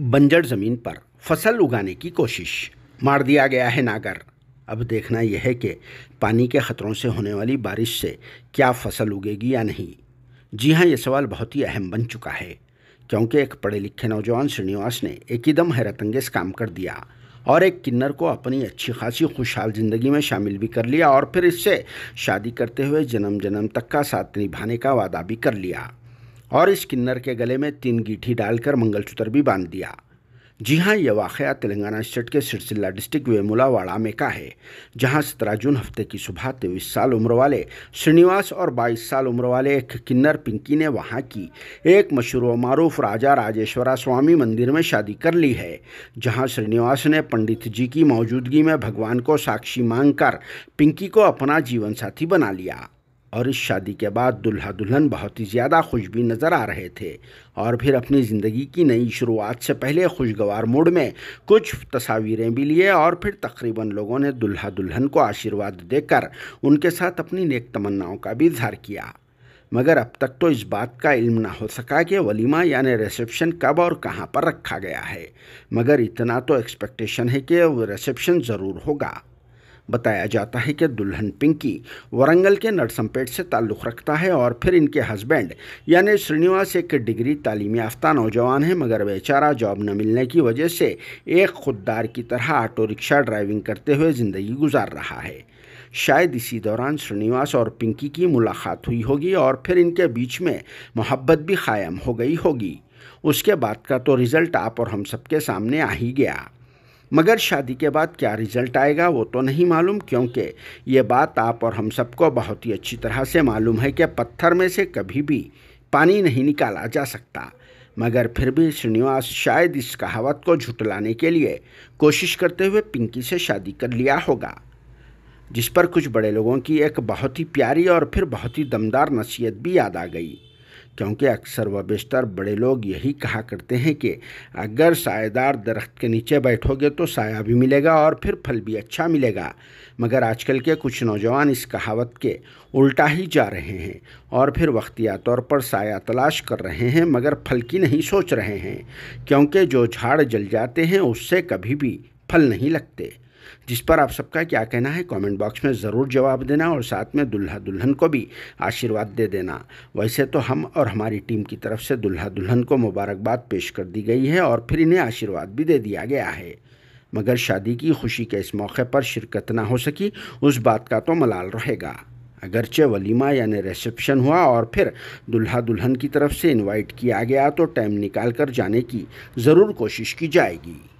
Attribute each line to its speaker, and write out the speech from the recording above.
Speaker 1: बंजर ज़मीन पर फसल उगाने की कोशिश मार दिया गया है नागर अब देखना यह है कि पानी के ख़तरों से होने वाली बारिश से क्या फसल उगेगी या नहीं जी हाँ ये सवाल बहुत ही अहम बन चुका है क्योंकि एक पढ़े लिखे नौजवान श्रीनिवास ने एकदम हैरतंगेज काम कर दिया और एक किन्नर को अपनी अच्छी खासी खुशहाल ज़िंदगी में शामिल भी कर लिया और फिर इससे शादी करते हुए जन्म जन्म तक का साथ निभाने का वादा भी कर लिया और इस किन्नर के गले में तीन गीठी डालकर मंगलसूत्र भी बांध दिया जी हाँ यह वाकया तेलंगाना स्टेट के सिरसिल्ला डिस्ट्रिक्ट वेमुलावाड़ा में का है जहाँ सत्रह जून हफ्ते की सुबह तेईस साल उम्र वाले श्रीनिवास और बाईस साल उम्र वाले एक किन्नर पिंकी ने वहाँ की एक मशहूर व मरूफ राजा राजेश्वरा स्वामी मंदिर में शादी कर ली है जहाँ श्रीनिवास ने पंडित जी की मौजूदगी में भगवान को साक्षी मांग पिंकी को अपना जीवन साथी बना लिया और इस शादी के बाद दुल्हा दुल्हन बहुत ही ज़्यादा खुश भी नज़र आ रहे थे और फिर अपनी ज़िंदगी की नई शुरुआत से पहले खुशगवार मूड में कुछ तस्वीरें भी लिए और फिर तकरीबन लोगों ने दुल्हा दुल्हन को आशीर्वाद देकर उनके साथ अपनी नेक तमन्नाओं का भी इजहार किया मगर अब तक तो इस बात का इल्म ना हो सका कि वलीमा यानी रिसेप्शन कब और कहाँ पर रखा गया है मगर इतना तो एक्सपेक्टेशन है कि वो रिसेप्शन ज़रूर होगा बताया जाता है कि दुल्हन पिंकी वरंगल के नरसमपेट से ताल्लुक़ रखता है और फिर इनके हस्बैंड यानी श्रीनिवास एक डिग्री तालीम याफ्ता नौजवान है मगर बेचारा जॉब न मिलने की वजह से एक खुददार की तरह ऑटो रिक्शा ड्राइविंग करते हुए ज़िंदगी गुजार रहा है शायद इसी दौरान श्रीनिवास और पिंकी की मुलाकात हुई होगी और फिर इनके बीच में मोहब्बत भी कायम हो गई होगी उसके बाद का तो रिज़ल्ट आप और हम सबके सामने आ ही गया मगर शादी के बाद क्या रिजल्ट आएगा वो तो नहीं मालूम क्योंकि ये बात आप और हम सबको बहुत ही अच्छी तरह से मालूम है कि पत्थर में से कभी भी पानी नहीं निकाला जा सकता मगर फिर भी श्रीनिवास शायद इस कहावत को झुटलाने के लिए कोशिश करते हुए पिंकी से शादी कर लिया होगा जिस पर कुछ बड़े लोगों की एक बहुत ही प्यारी और फिर बहुत ही दमदार नसीहत भी याद आ गई क्योंकि अक्सर व बेशतर बड़े लोग यही कहा करते हैं कि अगर सायेदार दरख्त के नीचे बैठोगे तो साया भी मिलेगा और फिर फल भी अच्छा मिलेगा मगर आजकल के कुछ नौजवान इस कहावत के उल्टा ही जा रहे हैं और फिर वक्तिया तौर पर साया तलाश कर रहे हैं मगर फल की नहीं सोच रहे हैं क्योंकि जो झाड़ जल जाते हैं उससे कभी भी फल नहीं लगते जिस पर आप सबका क्या कहना है कमेंट बॉक्स में ज़रूर जवाब देना और साथ में दुल्हा दुल्हन को भी आशीर्वाद दे देना वैसे तो हम और हमारी टीम की तरफ से दुल्हा दुल्हन को मुबारकबाद पेश कर दी गई है और फिर इन्हें आशीर्वाद भी दे दिया गया है मगर शादी की खुशी के इस मौके पर शिरकत ना हो सकी उस बात का तो मलाल रहेगा अगरचे वलीमा यानी रिसेप्शन हुआ और फिर दुल्हा दुल्हन की तरफ से इनवाइट किया गया तो टाइम निकाल कर जाने की ज़रूर कोशिश की जाएगी